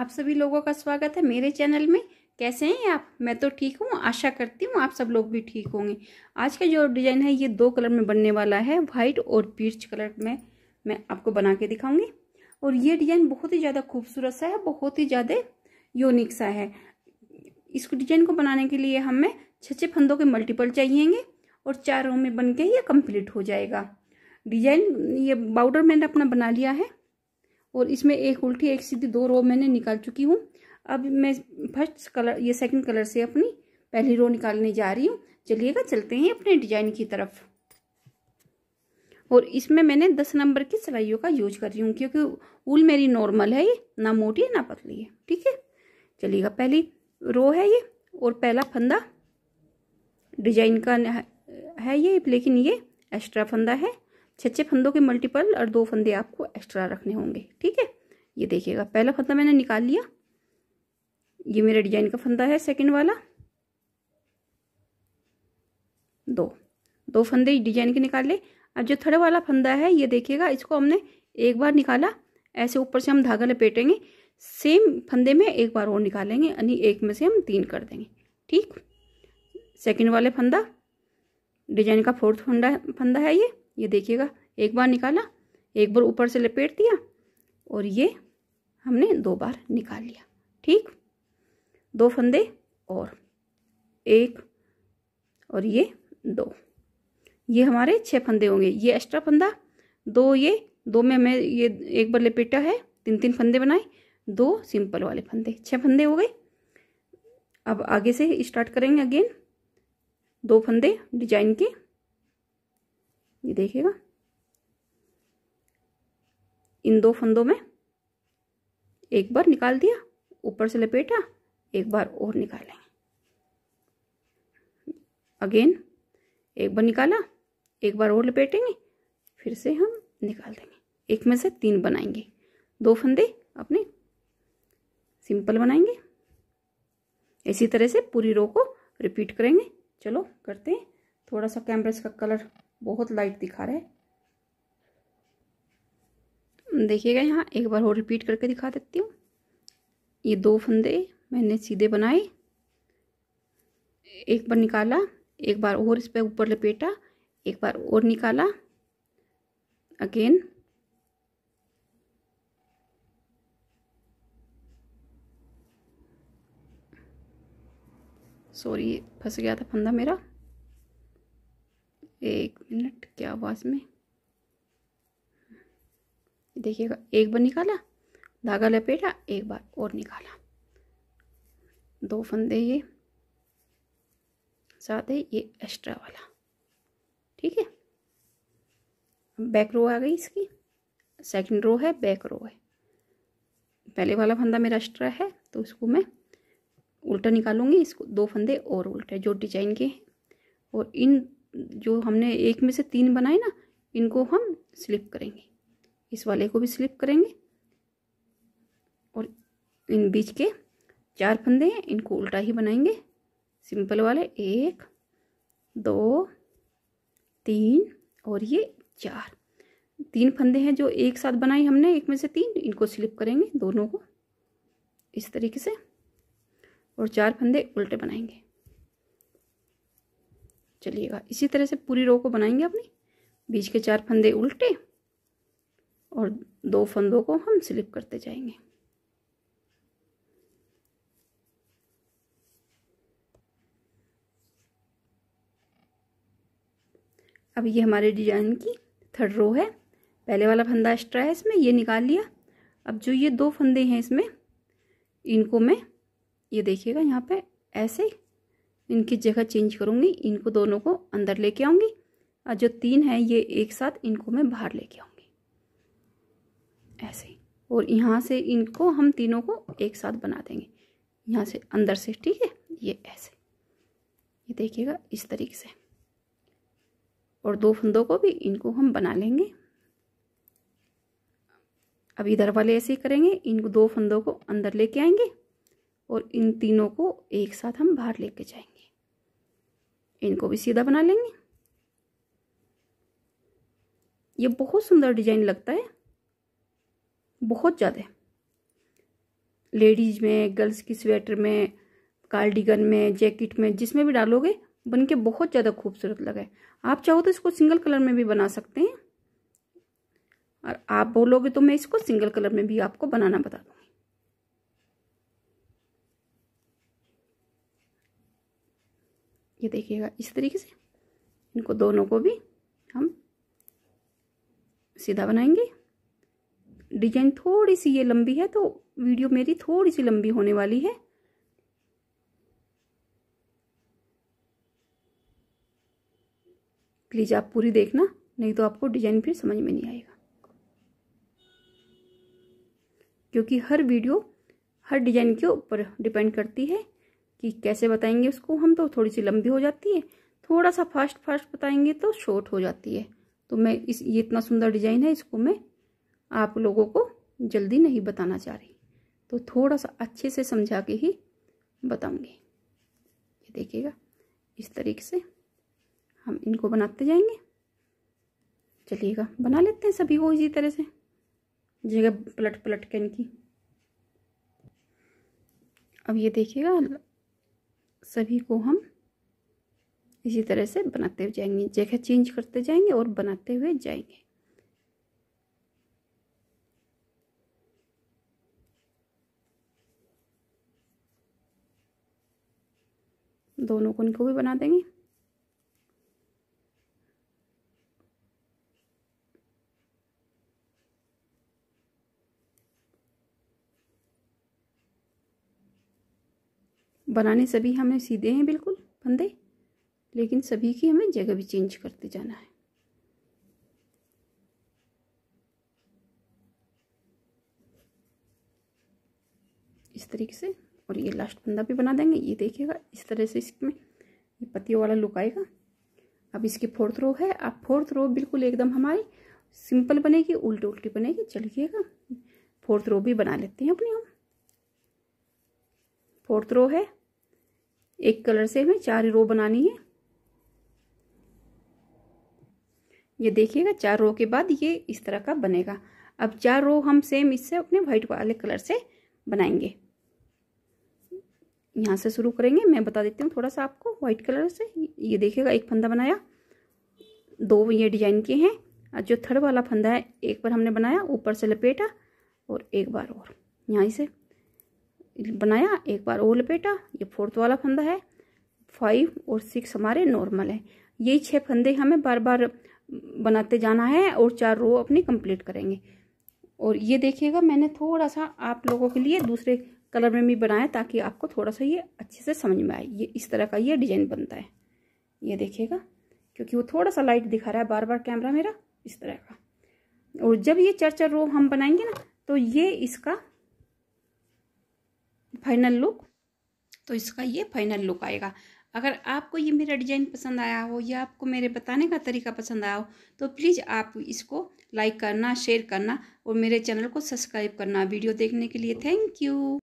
आप सभी लोगों का स्वागत है मेरे चैनल में कैसे हैं आप मैं तो ठीक हूँ आशा करती हूँ आप सब लोग भी ठीक होंगे आज का जो डिज़ाइन है ये दो कलर में बनने वाला है वाइट और पीच कलर में मैं आपको बना के दिखाऊंगी और ये डिज़ाइन बहुत ही ज़्यादा खूबसूरत सा है बहुत ही ज़्यादा यूनिक सा है इस डिज़ाइन को बनाने के लिए हमें छः छः फंदों के मल्टीपल चाहिएंगे और चार रो में बन के ये कम्प्लीट हो जाएगा डिजाइन ये बाउडर मैंने अपना बना लिया है और इसमें एक उल्टी एक सीधी दो रो मैंने निकाल चुकी हूँ अब मैं फर्स्ट कलर ये सेकंड कलर से अपनी पहली रो निकालने जा रही हूँ चलिएगा चलते हैं अपने डिजाइन की तरफ और इसमें मैंने दस नंबर की सिलाइयों का यूज कर रही हूँ क्योंकि उल मेरी नॉर्मल है ये ना मोटी है ना पतली है ठीक है चलिएगा पहली रो है ये और पहला फंदा डिजाइन का है ये लेकिन ये एक्स्ट्रा फंदा है छः छः फंदों के मल्टीपल और दो फंदे आपको एक्स्ट्रा रखने होंगे ठीक है ये देखिएगा पहला फंदा मैंने निकाल लिया ये मेरा डिजाइन का फंदा है सेकंड वाला दो दो फंदे डिजाइन के निकाले अब जो थर्ड वाला फंदा है ये देखिएगा इसको हमने एक बार निकाला ऐसे ऊपर से हम धागा लपेटेंगे सेम फंदे में एक बार और निकालेंगे यानी एक में से हम तीन कर देंगे ठीक सेकंड वाले फंदा डिजाइन का फोर्थ फंदा फंदा है ये ये देखिएगा एक बार निकाला एक बार ऊपर से लपेट दिया और ये हमने दो बार निकाल लिया ठीक दो फंदे और एक और ये दो ये हमारे छः फंदे होंगे ये एक्स्ट्रा फंदा दो ये दो में मैं ये एक बार लपेटा है तीन तीन फंदे बनाए दो सिंपल वाले फंदे छः फंदे हो गए अब आगे से स्टार्ट करेंगे अगेन दो फंदे डिजाइन के ये देखिएगा इन दो फंदों में एक बार निकाल दिया ऊपर से लपेटा एक बार और निकालेंगे अगेन एक बार निकाला एक बार और लपेटेंगे फिर से हम निकाल देंगे एक में से तीन बनाएंगे दो फंदे अपने सिंपल बनाएंगे इसी तरह से पूरी रो को रिपीट करेंगे चलो करते हैं थोड़ा सा कैमरा का कलर बहुत लाइट दिखा रहा है देखिएगा यहाँ एक बार और रिपीट करके दिखा देती हूँ ये दो फंदे मैंने सीधे बनाए एक बार निकाला एक बार और इस पर ऊपर लपेटा एक बार और निकाला अगेन सॉरी फंस गया था फंदा मेरा एक मिनट क्या आवाज़ में देखिएगा एक बार निकाला धागा लपेटा एक बार और निकाला दो फंदे ये साथ है ये एक्स्ट्रा वाला ठीक है बैक रो आ गई इसकी सेकंड रो है बैक रो है पहले वाला फंदा मेरा एक्स्ट्रा है तो इसको मैं उल्टा निकालूंगी इसको दो फंदे और उल्टे जो डिजाइन के हैं और इन जो हमने एक में से तीन बनाए ना इनको हम स्लिप करेंगे इस वाले को भी स्लिप करेंगे और इन बीच के चार फंदे हैं इनको उल्टा ही बनाएंगे सिंपल वाले एक दो तीन और ये चार तीन फंदे हैं जो एक साथ बनाए हमने एक में से तीन इनको स्लिप करेंगे दोनों को इस तरीके से और चार फंदे उल्टे बनाएंगे चलिएगा इसी तरह से पूरी रो को बनाएंगे अपनी बीच के चार फंदे उल्टे और दो फंदों को हम स्लिप करते जाएंगे अब ये हमारे डिजाइन की थर्ड रो है पहले वाला फंदा एक्स्ट्रा है इसमें ये निकाल लिया अब जो ये दो फंदे हैं इसमें इनको मैं ये देखिएगा यहाँ पे ऐसे इनकी जगह चेंज करूँगी इनको दोनों को अंदर लेके आऊँगी और जो तीन है ये एक साथ इनको मैं बाहर लेके आऊँगी ऐसे और यहाँ से इनको हम तीनों को एक साथ बना देंगे यहाँ से अंदर से ठीक है ये ऐसे ये देखिएगा इस तरीके से और दो फंदों को भी इनको हम बना लेंगे अब इधर वाले ऐसे ही करेंगे इन दो फंदों को अंदर लेके आएंगे और इन तीनों को एक साथ हम बाहर लेके जाएंगे इनको भी सीधा बना लेंगे ये बहुत सुंदर डिजाइन लगता है बहुत ज़्यादा लेडीज में गर्ल्स की स्वेटर में कार्डिगन में जैकेट में जिसमें भी डालोगे बन के बहुत ज़्यादा खूबसूरत लगे आप चाहो तो इसको सिंगल कलर में भी बना सकते हैं और आप बोलोगे तो मैं इसको सिंगल कलर में भी आपको बनाना बता दूँ ये देखिएगा इस तरीके से इनको दोनों को भी हम सीधा बनाएंगे डिजाइन थोड़ी सी ये लंबी है तो वीडियो मेरी थोड़ी सी लंबी होने वाली है प्लीज आप पूरी देखना नहीं तो आपको डिजाइन फिर समझ में नहीं आएगा क्योंकि हर वीडियो हर डिजाइन के ऊपर डिपेंड करती है कि कैसे बताएंगे उसको हम तो थोड़ी सी लंबी हो जाती है थोड़ा सा फास्ट फास्ट बताएंगे तो शॉर्ट हो जाती है तो मैं इस ये इतना सुंदर डिजाइन है इसको मैं आप लोगों को जल्दी नहीं बताना चाह रही तो थोड़ा सा अच्छे से समझा के ही बताऊंगी ये देखिएगा इस तरीके से हम इनको बनाते जाएंगे चलिएगा बना लेते हैं सभी को इसी तरह से जगह पलट पलट के इनकी अब ये देखिएगा सभी को हम इसी तरह से बनाते हुए जाएंगे जगह चेंज करते जाएंगे और बनाते हुए जाएंगे दोनों को इनको भी बना देंगे बनाने सभी हमने सीधे हैं बिल्कुल फंदे लेकिन सभी की हमें जगह भी चेंज करते जाना है इस तरीके से और ये लास्ट फंदा भी बना देंगे ये देखिएगा इस तरह से इसमें ये पतियों वाला लुक आएगा अब इसकी फोर्थ रो है अब फोर्थ रो बिल्कुल एकदम हमारी सिंपल बनेगी उल्टी उल्टी बनेगी चलिएगा फोर्थ रो भी बना लेते हैं अपने हम फोर्थ रो है एक कलर से हमें चार रो बनानी है ये देखिएगा चार रो के बाद ये इस तरह का बनेगा अब चार रो हम सेम इससे अपने व्हाइट वाले कलर से बनाएंगे यहाँ से शुरू करेंगे मैं बता देती हूँ थोड़ा सा आपको व्हाइट कलर से ये देखिएगा एक फंदा बनाया दो ये डिजाइन के हैं और जो थर्ड वाला फंदा है एक बार हमने बनाया ऊपर से लपेटा और एक बार और यहाँ से बनाया एक बार और लपेटा ये फोर्थ वाला फंदा है फाइव और सिक्स हमारे नॉर्मल है यही छह फंदे हमें बार बार बनाते जाना है और चार रो अपनी कंप्लीट करेंगे और ये देखिएगा मैंने थोड़ा सा आप लोगों के लिए दूसरे कलर में भी बनाया ताकि आपको थोड़ा सा ये अच्छे से समझ में आए ये इस तरह का ये डिजाइन बनता है ये देखिएगा क्योंकि वो थोड़ा सा लाइट दिखा रहा है बार बार कैमरा मेरा इस तरह का और जब ये चार चार रो हम बनाएंगे ना तो ये इसका फाइनल लुक तो इसका ये फाइनल लुक आएगा अगर आपको ये मेरा डिज़ाइन पसंद आया हो या आपको मेरे बताने का तरीका पसंद आया हो तो प्लीज़ आप इसको लाइक करना शेयर करना और मेरे चैनल को सब्सक्राइब करना वीडियो देखने के लिए थैंक यू